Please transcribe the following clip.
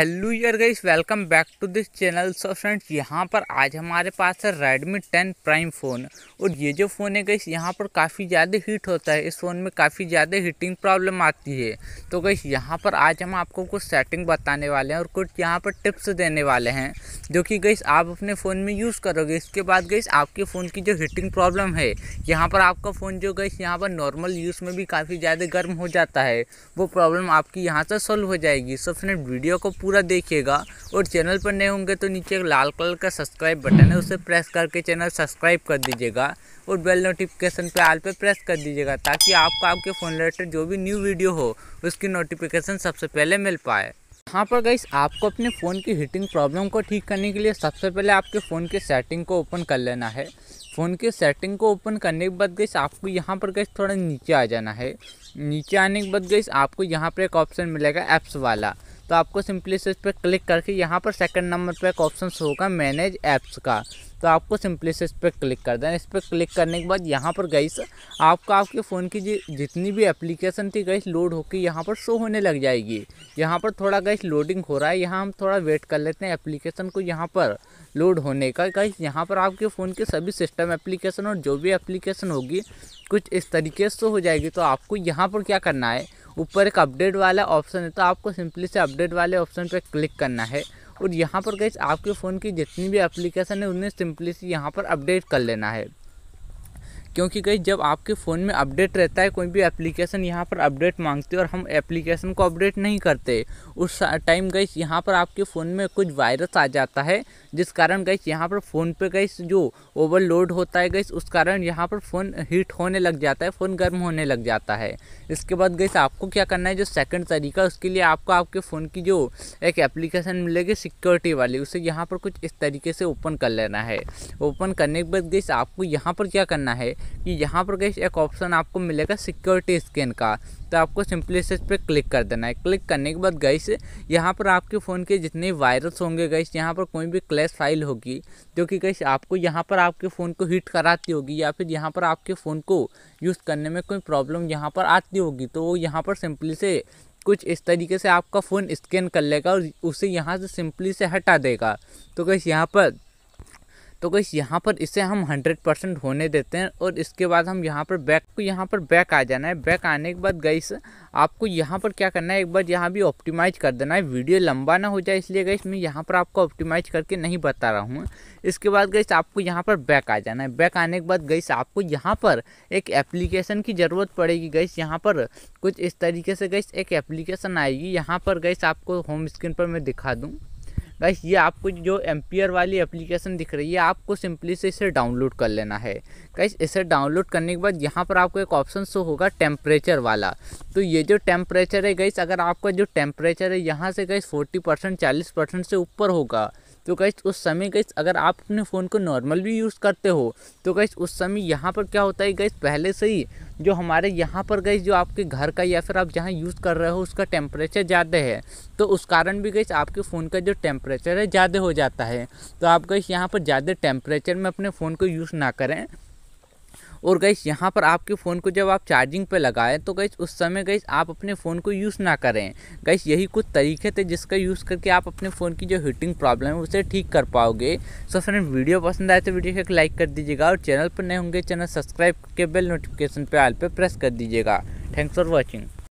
hello यार guys welcome back to this channel so friends यहाँ पर आज हमारे पास है रेडमी टेन प्राइम फ़ोन और ये जो फ़ोन है गई यहाँ पर काफ़ी ज़्यादा हीट होता है इस फ़ोन में काफ़ी ज़्यादा हीटिंग प्रॉब्लम आती है तो गई यहाँ पर आज हम आपको कुछ सेटिंग बताने वाले हैं और कुछ यहाँ पर टिप्स देने वाले हैं जो कि गई आप अपने फ़ोन में यूज़ करोगे इसके बाद गई आपके फ़ोन की जो हीटिंग प्रॉब्लम है यहाँ पर आपका फ़ोन जो गई यहाँ पर नॉर्मल यूज़ में भी काफ़ी ज़्यादा गर्म हो जाता है वो प्रॉब्लम आपकी यहाँ से सॉल्व हो जाएगी सो फ्रेंड वीडियो को पूरा देखिएगा और चैनल पर नए होंगे तो नीचे एक लाल कलर का सब्सक्राइब बटन है उसे प्रेस करके चैनल सब्सक्राइब कर दीजिएगा और बेल नोटिफिकेशन पे आल पे प्रेस कर दीजिएगा ताकि आपको आपके फ़ोन रिलेटेड जो भी न्यू वीडियो हो उसकी नोटिफिकेशन सबसे पहले मिल पाए यहाँ पर गई आपको अपने फ़ोन की हीटिंग प्रॉब्लम को ठीक करने के लिए सबसे पहले आपके फ़ोन के सेटिंग को ओपन कर लेना है फ़ोन के सेटिंग को ओपन करने के बाद गई आपको यहाँ पर गई थोड़ा नीचे आ जाना है नीचे आने के बाद गई आपको यहाँ पर एक ऑप्शन मिलेगा ऐप्स वाला तो आपको सिंपली से इस पर क्लिक करके यहाँ पर सेकंड नंबर पर एक ऑप्शन होगा मैनेज ऐप्स का तो आपको सिंपली से इस पर क्लिक कर देना इस पर क्लिक करने के बाद यहाँ पर गई आपका आपके फ़ोन की जी जितनी भी एप्लीकेशन थी गई लोड होकर यहाँ पर शो होने लग जाएगी यहाँ पर थोड़ा गई लोडिंग हो रहा है यहाँ हम थोड़ा वेट कर लेते हैं एप्लीकेशन को यहाँ पर लोड होने का गई यहाँ पर आपके फ़ोन के सभी सिस्टम एप्लीकेशन और जो भी एप्लीकेशन होगी कुछ इस तरीके से हो जाएगी तो आपको यहाँ पर क्या करना है ऊपर एक अपडेट वाला ऑप्शन है तो आपको सिंपली से अपडेट वाले ऑप्शन पर क्लिक करना है और यहाँ पर गई आपके फ़ोन की जितनी भी एप्लीकेशन है उन्हें सिंपली से यहाँ पर अपडेट कर लेना है क्योंकि गई जब आपके फ़ोन में अपडेट रहता है कोई भी एप्लीकेशन यहाँ पर अपडेट मांगती है और हम एप्लीकेशन को अपडेट नहीं करते उस टाइम गई यहाँ पर आपके फ़ोन में कुछ वायरस आ जाता है जिस कारण गई यहाँ पर फ़ोन पे गई जो ओवरलोड होता है गई उस कारण यहाँ पर फ़ोन हीट होने लग जाता है फ़ोन गर्म होने लग जाता है इसके बाद गई आपको क्या करना है जो सेकेंड तरीका उसके लिए आपको आपके फ़ोन की जो एक एप्लीकेशन मिलेगी सिक्योरिटी वाली उसे यहाँ पर कुछ इस तरीके से ओपन कर लेना है ओपन करने के बाद गई आपको यहाँ पर क्या करना है कि यहाँ पर गई एक ऑप्शन आपको मिलेगा सिक्योरिटी स्कैन का तो आपको सिंपली इस पर क्लिक कर देना है क्लिक करने के बाद गई यहाँ पर आपके फ़ोन के जितने वायरस होंगे गई यहाँ पर कोई भी क्लैश फाइल होगी जो कि गई आपको यहाँ पर आपके फ़ोन को हीट कराती होगी या फिर यहाँ पर आपके फ़ोन को यूज़ करने में कोई प्रॉब्लम यहाँ पर आती होगी तो वो यहाँ पर सिंपली से कुछ इस तरीके से आपका फ़ोन स्कैन कर लेगा और उसे यहाँ से सिंपली से हटा देगा तो कैसे यहाँ पर तो गई यहाँ पर इसे हम हंड्रेड परसेंट होने देते हैं और इसके बाद हम यहाँ पर बैक को यहाँ पर बैक आ जाना है बैक आने के बाद गई आपको यहाँ पर क्या करना है एक बार यहाँ भी ऑप्टिमाइज कर देना है वीडियो लंबा ना हो जाए इसलिए गई मैं यहाँ पर आपको ऑप्टिमाइज करके नहीं बता रहा हूँ इसके बाद गई आपको यहाँ पर बैक आ जाना है बैक आने के बाद गई आपको यहाँ पर एक एप्लीकेशन की ज़रूरत पड़ेगी गई यहाँ पर कुछ इस तरीके से गई एक एप्लीकेशन आएगी यहाँ पर गई आपको होम स्क्रीन पर मैं दिखा दूँ गाइस ये आपको जो एम्पियर वाली एप्लीकेशन दिख रही है आपको सिंपली से इसे डाउनलोड कर लेना है गाइस इसे डाउनलोड करने के बाद यहाँ पर आपको एक ऑप्शन शो होगा टेम्परेचर वाला तो ये जो टेम्परेचर है गाइस अगर आपका जो टेम्परेचर है यहाँ से गाइस फोर्टी परसेंट चालीस परसेंट से ऊपर होगा तो कहीं उस समय गई अगर आप अपने फ़ोन को नॉर्मल भी यूज़ करते हो तो गई उस समय यहाँ पर क्या होता है गई पहले से ही जो हमारे यहाँ पर गई जो आपके घर का या फिर आप जहाँ यूज़ कर रहे हो उसका टेम्परेचर ज़्यादा है तो उस कारण भी गई आपके फ़ोन का जो टेम्परेचर है ज़्यादा हो जाता है तो आप गई यहाँ पर ज़्यादा टेम्परेचर में अपने फ़ोन को यूज़ ना करें और गैस यहाँ पर आपके फ़ोन को जब आप चार्जिंग पे लगाएं तो गैस उस समय गैस आप अपने फ़ोन को यूज़ ना करें गैस यही कुछ तरीके थे जिसका यूज़ करके आप अपने फ़ोन की जो हीटिंग प्रॉब्लम है उसे ठीक कर पाओगे सो फ्रेंड वीडियो पसंद आए तो वीडियो को एक लाइक कर दीजिएगा और चैनल पर नए होंगे चैनल सब्सक्राइब के बेल नोटिफिकेशन पर आल पर प्रेस कर दीजिएगा थैंक्स फॉर वॉचिंग